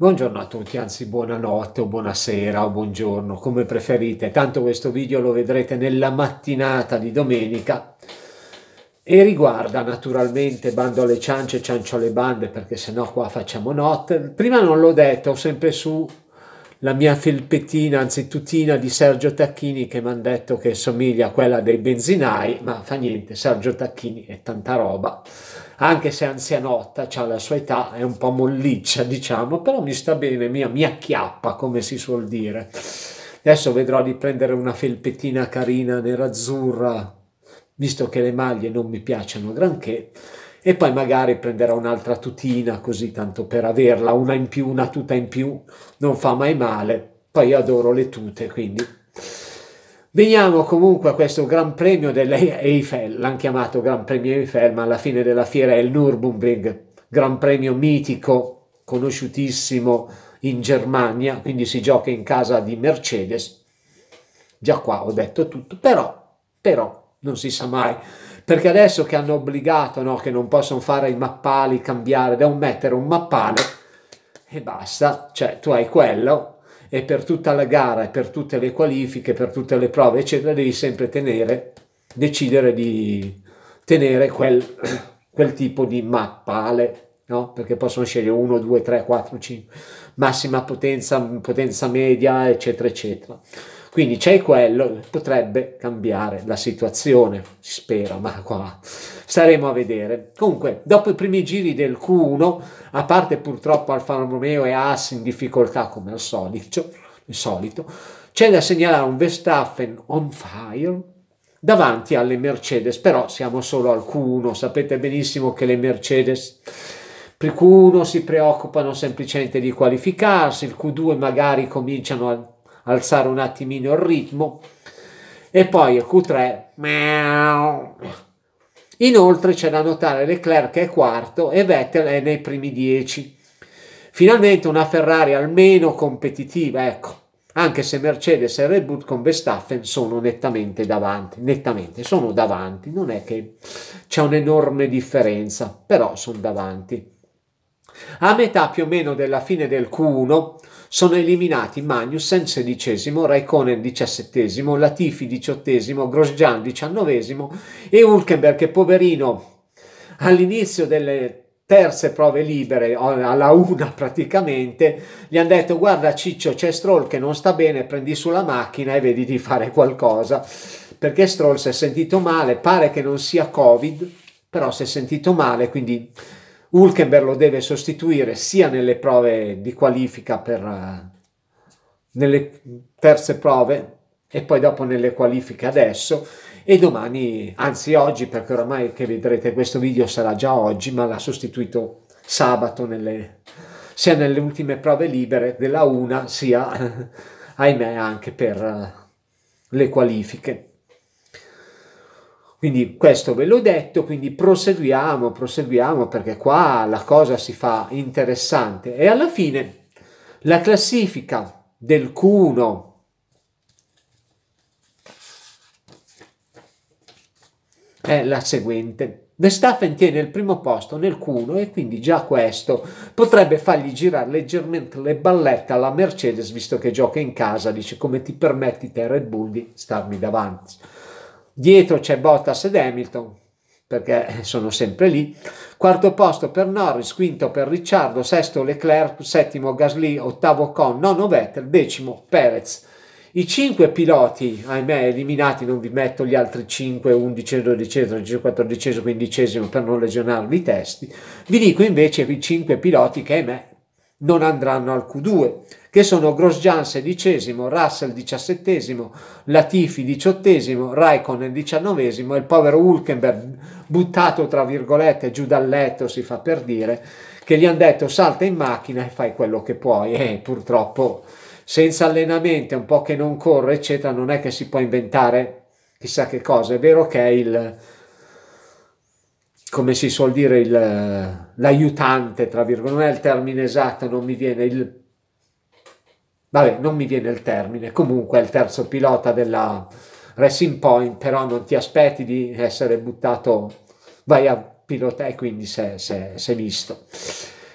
Buongiorno a tutti, anzi buonanotte o buonasera o buongiorno, come preferite. Tanto questo video lo vedrete nella mattinata di domenica e riguarda naturalmente bando alle ciance, ciancio alle bande, perché sennò qua facciamo notte. Prima non l'ho detto, sempre su la mia felpettina anzituttina di Sergio Tacchini che mi hanno detto che somiglia a quella dei benzinai, ma fa niente, Sergio Tacchini è tanta roba, anche se anzianotta, ha la sua età, è un po' molliccia diciamo, però mi sta bene, mia, mi acchiappa come si suol dire. Adesso vedrò di prendere una felpettina carina nerazzurra, visto che le maglie non mi piacciono granché, e poi magari prenderà un'altra tutina così tanto per averla, una in più, una tuta in più, non fa mai male. Poi io adoro le tute, quindi Veniamo comunque a questo Gran Premio dell'Eiffel, l'hanno chiamato Gran Premio Eiffel, ma alla fine della fiera è il Nürburgring, Gran Premio mitico, conosciutissimo in Germania, quindi si gioca in casa di Mercedes. Già qua ho detto tutto, però, però non si sa mai. Perché adesso che hanno obbligato, no, che non possono fare i mappali, cambiare, devono mettere un mappale e basta, cioè tu hai quello e per tutta la gara e per tutte le qualifiche, per tutte le prove, eccetera, devi sempre tenere, decidere di tenere quel, quel tipo di mappale No? Perché possono scegliere 1, 2, 3, 4, 5, massima potenza, potenza media, eccetera, eccetera. Quindi c'è quello, potrebbe cambiare la situazione, si spera, ma qua staremo a vedere. Comunque, dopo i primi giri del Q1, a parte purtroppo Alfa Romeo e Haas in difficoltà come al solito, solito c'è da segnalare un Verstappen on fire, davanti alle Mercedes, però siamo solo al Q1, sapete benissimo che le Mercedes per Q1 si preoccupano semplicemente di qualificarsi, il Q2 magari cominciano a alzare un attimino il ritmo e poi il Q3 meow. inoltre c'è da notare Leclerc che è quarto e Vettel è nei primi dieci finalmente una Ferrari almeno competitiva ecco anche se Mercedes e Red Bull con Verstappen sono nettamente davanti, nettamente sono davanti, non è che c'è un'enorme differenza, però sono davanti. A metà più o meno della fine del Q1 sono eliminati Magnussen XVI, Raikkonen XVII, Latifi XVIII, Grosjean XIX e Hulkenberg che poverino all'inizio delle terze prove libere, alla una praticamente, gli hanno detto guarda Ciccio c'è Stroll che non sta bene, prendi sulla macchina e vedi di fare qualcosa, perché Stroll si è sentito male, pare che non sia Covid, però si è sentito male, quindi Hulkenberg lo deve sostituire sia nelle prove di qualifica per eh, nelle terze prove e poi dopo nelle qualifiche adesso e domani, anzi oggi perché oramai che vedrete questo video sarà già oggi ma l'ha sostituito sabato nelle, sia nelle ultime prove libere della una sia ahimè anche per eh, le qualifiche. Quindi questo ve l'ho detto, quindi proseguiamo, proseguiamo perché qua la cosa si fa interessante e alla fine la classifica del q è la seguente. Verstappen tiene il primo posto nel q e quindi già questo potrebbe fargli girare leggermente le ballette alla Mercedes visto che gioca in casa, dice come ti permetti te Red Bull di starmi davanti dietro c'è Bottas ed Hamilton perché sono sempre lì, quarto posto per Norris, quinto per Ricciardo, sesto Leclerc, settimo Gasly, ottavo Con, nono Vettel, decimo Perez. I cinque piloti, ahimè, eliminati, non vi metto gli altri 5, 11, 12, 13, 14, 15 per non legionarvi i testi, vi dico invece i cinque piloti che, ahimè, non andranno al Q2, che sono Grosjean sedicesimo, Russell diciassettesimo, Latifi diciottesimo, Raikkonen diciannovesimo e il povero Hulkenberg buttato tra virgolette giù dal letto, si fa per dire, che gli hanno detto salta in macchina e fai quello che puoi e eh, purtroppo senza allenamento, un po' che non corre, eccetera, non è che si può inventare chissà che cosa. È vero che è il come si suol dire, il, l'aiutante, tra virgolette, non è il termine esatto, non mi viene il... Vabbè, non mi viene il termine, comunque è il terzo pilota della Racing Point, però non ti aspetti di essere buttato, vai a pilota e quindi sei se visto.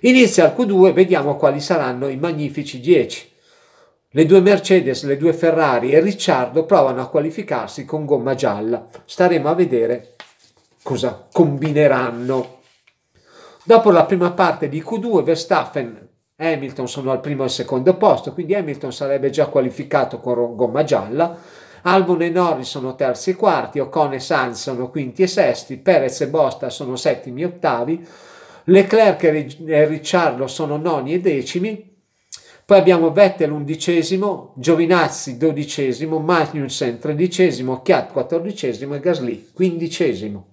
Inizia al Q2, vediamo quali saranno i magnifici 10. Le due Mercedes, le due Ferrari e Ricciardo provano a qualificarsi con gomma gialla. Staremo a vedere cosa combineranno. Dopo la prima parte di Q2 Verstappen e Hamilton sono al primo e al secondo posto, quindi Hamilton sarebbe già qualificato con gomma gialla. Albon e Norris sono terzi e quarti, Ocon e Sanz sono quinti e sesti, Perez e Bosta sono settimi e ottavi, Leclerc e Ricciardo sono noni e decimi, poi abbiamo Vettel undicesimo, Giovinazzi dodicesimo, Magnussen tredicesimo, Chiat quattordicesimo e Gasly quindicesimo.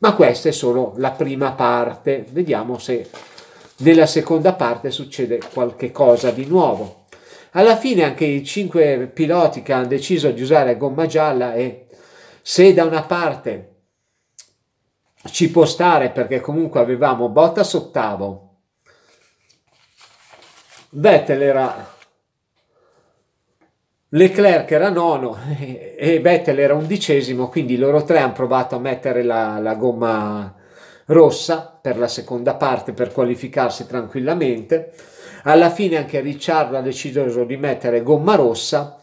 Ma questa è solo la prima parte, vediamo se nella seconda parte succede qualche cosa di nuovo. Alla fine anche i cinque piloti che hanno deciso di usare gomma gialla e se da una parte ci può stare perché comunque avevamo Bottas ottavo, Vettel era Leclerc era nono e Vettel era undicesimo, quindi loro tre hanno provato a mettere la, la gomma rossa per la seconda parte per qualificarsi tranquillamente. Alla fine anche Ricciardo ha deciso di mettere gomma rossa,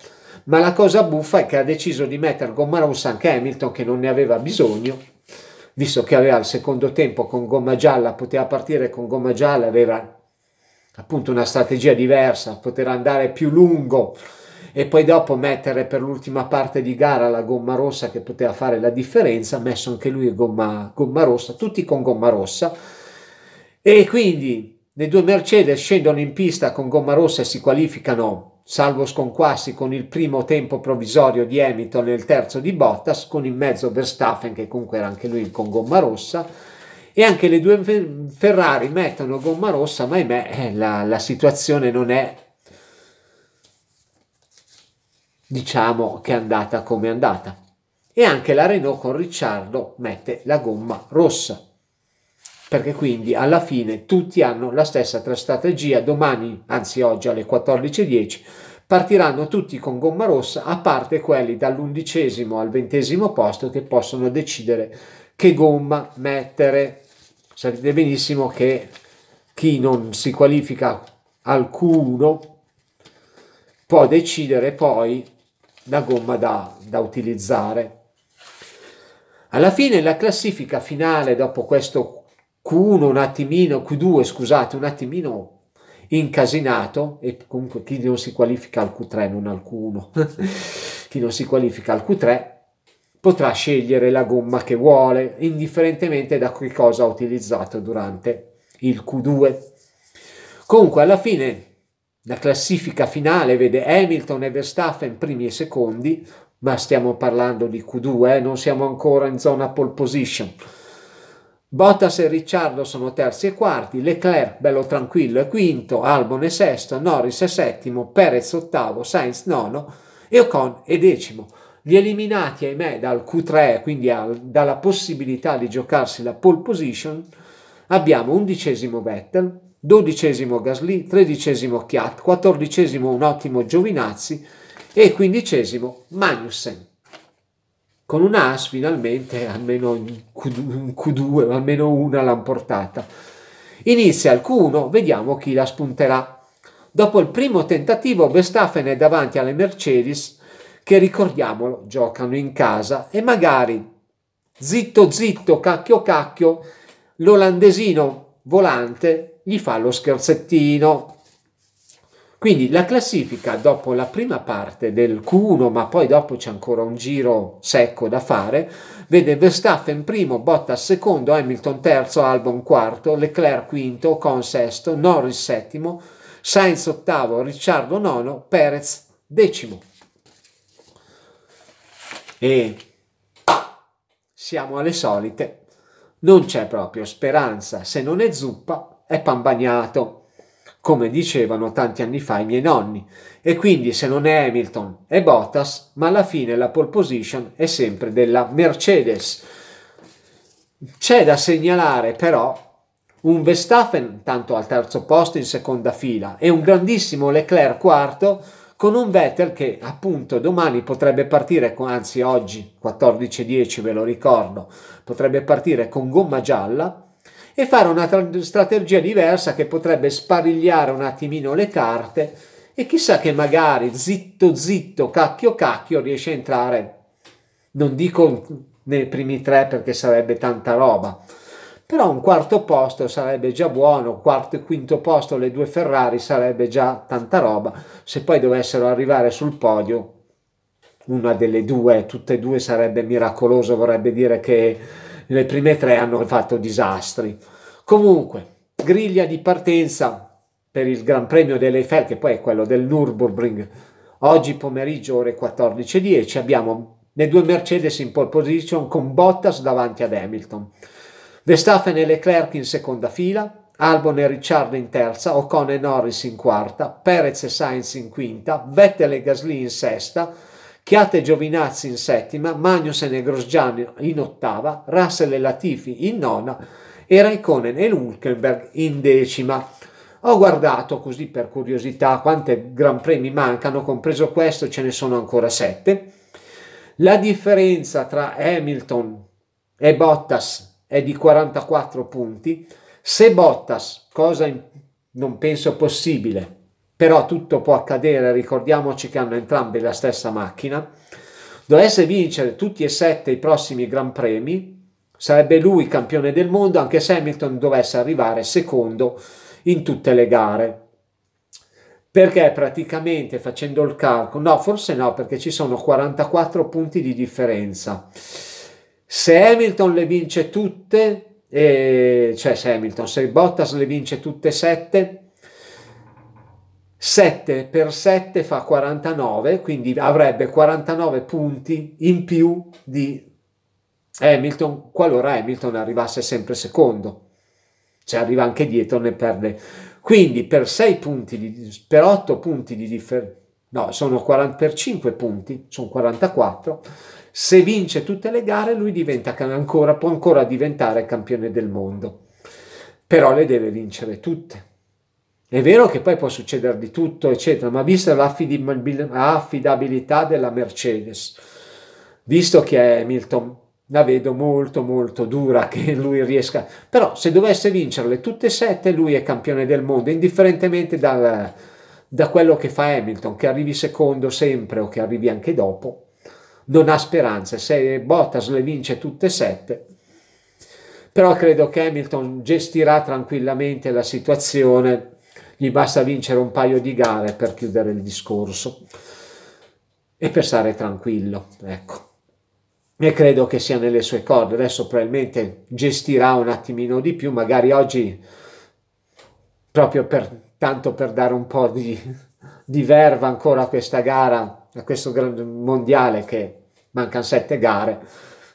ma la cosa buffa è che ha deciso di mettere gomma rossa anche Hamilton che non ne aveva bisogno, visto che aveva il secondo tempo con gomma gialla, poteva partire con gomma gialla, aveva appunto una strategia diversa, poteva andare più lungo e poi dopo mettere per l'ultima parte di gara la gomma rossa che poteva fare la differenza, ha messo anche lui gomma, gomma rossa, tutti con gomma rossa e quindi le due Mercedes scendono in pista con gomma rossa e si qualificano, salvo sconquassi, con il primo tempo provvisorio di Hamilton e il terzo di Bottas, con in mezzo Verstappen che comunque era anche lui con gomma rossa. E anche le due Ferrari mettono gomma rossa, ma ahimè eh, la, la situazione non è diciamo che è andata come è andata. E anche la Renault con Ricciardo mette la gomma rossa, perché quindi alla fine tutti hanno la stessa strategia. Domani, anzi oggi alle 14.10, partiranno tutti con gomma rossa, a parte quelli dall'undicesimo al ventesimo posto che possono decidere che gomma mettere. Sapete benissimo che chi non si qualifica alcuno può decidere poi la gomma da, da utilizzare. Alla fine la classifica finale dopo questo Q1 un attimino, Q2 scusate, un attimino incasinato e comunque chi non si qualifica al Q3 non al Q1 chi non si qualifica al Q3 potrà scegliere la gomma che vuole indifferentemente da che cosa ha utilizzato durante il Q2 comunque alla fine la classifica finale vede Hamilton e Verstappen primi e secondi, ma stiamo parlando di Q2, eh? non siamo ancora in zona pole position. Bottas e Ricciardo sono terzi e quarti, Leclerc bello tranquillo è quinto, Albon è sesto, Norris è settimo, Perez ottavo, Sainz nono e Ocon è decimo. Gli eliminati, ahimè, dal Q3, quindi al, dalla possibilità di giocarsi la pole position, abbiamo undicesimo Vettel, dodicesimo Gasly, tredicesimo Chiat, quattordicesimo un ottimo Giovinazzi e quindicesimo Magnussen. Con un As finalmente almeno un Q2, almeno una l'ha portata. Inizia il Q1, vediamo chi la spunterà. Dopo il primo tentativo Verstappen è davanti alle Mercedes che ricordiamolo giocano in casa e magari zitto zitto cacchio cacchio l'olandesino volante gli fa lo scherzettino. Quindi la classifica dopo la prima parte del Q1, ma poi dopo c'è ancora un giro secco da fare, vede Verstappen primo, Bottas secondo, Hamilton terzo, Albon quarto, Leclerc quinto, Con sesto, Norris settimo, Sainz ottavo, Ricciardo nono, Perez decimo. E siamo alle solite, non c'è proprio speranza se non è zuppa è pan bagnato, come dicevano tanti anni fa i miei nonni. E quindi se non è Hamilton è Bottas, ma alla fine la pole position è sempre della Mercedes. C'è da segnalare però un Verstappen tanto al terzo posto in seconda fila e un grandissimo Leclerc quarto con un Vettel che appunto domani potrebbe partire, con, anzi oggi 14.10 ve lo ricordo, potrebbe partire con gomma gialla e fare una strategia diversa che potrebbe sparigliare un attimino le carte e chissà che magari zitto zitto, cacchio cacchio riesce a entrare, non dico nei primi tre perché sarebbe tanta roba, però un quarto posto sarebbe già buono, quarto e quinto posto le due Ferrari sarebbe già tanta roba, se poi dovessero arrivare sul podio una delle due, tutte e due sarebbe miracoloso, vorrebbe dire che le prime tre hanno fatto disastri. Comunque, griglia di partenza per il Gran Premio dell'Eiffel, che poi è quello del Nürburgring. Oggi pomeriggio ore 14.10 abbiamo le due Mercedes in pole position con Bottas davanti ad Hamilton. Verstappen e Leclerc in seconda fila, Albon e Ricciardo in terza, Ocon e Norris in quarta, Perez e Sainz in quinta, Vettel e Gasly in sesta, Chiate Giovinazzi in settima, Magnus e Grosgiani in ottava, Russell e Latifi in nona e Raikkonen e Hulkenberg in decima. Ho guardato così per curiosità quante gran premi mancano, compreso questo ce ne sono ancora sette. La differenza tra Hamilton e Bottas è di 44 punti. Se Bottas, cosa non penso possibile, però tutto può accadere, ricordiamoci che hanno entrambi la stessa macchina, dovesse vincere tutti e sette i prossimi Gran Premi, sarebbe lui campione del mondo, anche se Hamilton dovesse arrivare secondo in tutte le gare. Perché praticamente facendo il calcolo, no, forse no, perché ci sono 44 punti di differenza. Se Hamilton le vince tutte, eh, cioè se Hamilton, se Bottas le vince tutte e sette, 7 per 7 fa 49, quindi avrebbe 49 punti in più di Hamilton qualora Hamilton arrivasse sempre secondo. Se cioè, arriva anche dietro, ne perde. Quindi per 6 punti, di, per 8 punti di differenza, no, sono 40, per 5 punti, sono 44. Se vince tutte le gare lui diventa ancora, può ancora diventare campione del mondo. Però le deve vincere tutte. È vero che poi può succedere di tutto, eccetera, ma vista l'affidabilità della Mercedes, visto che Hamilton la vedo molto molto dura che lui riesca, però se dovesse vincerle tutte e sette lui è campione del mondo, indifferentemente dal, da quello che fa Hamilton, che arrivi secondo sempre o che arrivi anche dopo, non ha speranze, se Bottas le vince tutte e sette, però credo che Hamilton gestirà tranquillamente la situazione gli basta vincere un paio di gare per chiudere il discorso e per stare tranquillo, ecco. E credo che sia nelle sue corde. Adesso probabilmente gestirà un attimino di più, magari oggi proprio per tanto per dare un po' di, di verva ancora a questa gara, a questo grande mondiale che mancano sette gare,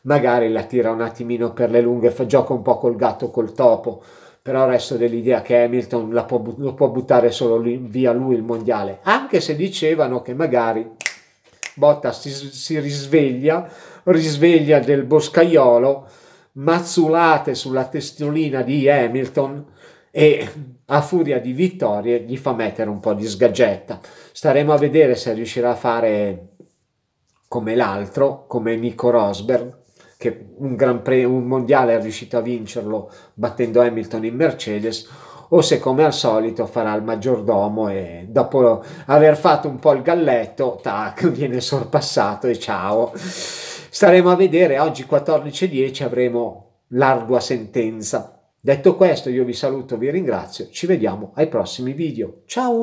magari la tira un attimino per le lunghe, gioca un po' col gatto, col topo, però resto dell'idea che Hamilton può, lo può buttare solo lì, via lui il mondiale, anche se dicevano che magari Bottas si, si risveglia, risveglia del boscaiolo, mazzulate sulla testolina di Hamilton e a furia di vittorie gli fa mettere un po' di sgaggetta. Staremo a vedere se riuscirà a fare come l'altro, come Nico Rosberg, che un, gran pre- un mondiale è riuscito a vincerlo battendo Hamilton in Mercedes, o se come al solito farà il maggiordomo e dopo aver fatto un po' il galletto, tac, viene sorpassato e ciao. Staremo a vedere, oggi 14.10 avremo l'ardua sentenza. Detto questo io vi saluto, vi ringrazio, ci vediamo ai prossimi video. Ciao!